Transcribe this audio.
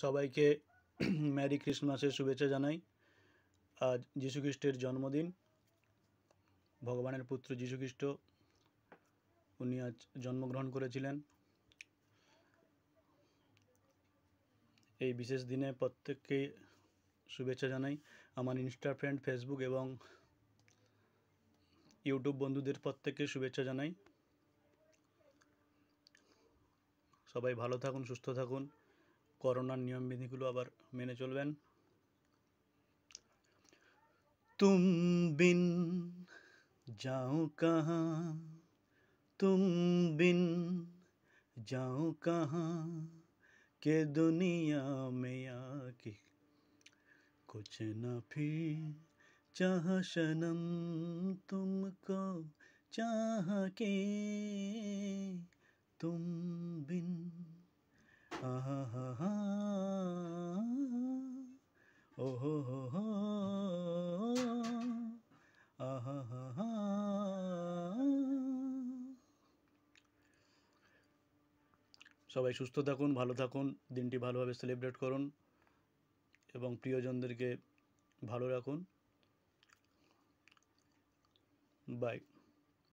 সবাইকে ম্যারি ক্রিসমাসের শুভেচ্ছা জানাই আজ যীশুখ্রিস্টের জন্মদিন ভগবানের পুত্র যীশুখ্রিস্ট উনি আজ জন্মগ্রহণ করেছিলেন এই বিশেষ দিনে প্রত্যেককে শুভেচ্ছা জানাই আমার ইনস্টা ফ্রেন্ড ফেসবুক এবং ইউটিউব বন্ধুদের প্রত্যেককে শুভেচ্ছা জানাই সবাই ভালো থাকুন সুস্থ থাকুন করোনার নিয়মবিধিগুলো আবার মেনে চলবেন তুম বিন যাও কাহা তুম বিন যাও কাহা के दुनिया में आके कुछ न फिर चाह सनम तुमको चाह के तुम बिन आहा हा ও হো হো হা হা সবাই সুস্থ থাকুন ভালো থাকুন দিনটি ভালোভাবে সেলিব্রেট করুন এবং প্রিয়জনদেরকে ভালো রাখুন বাই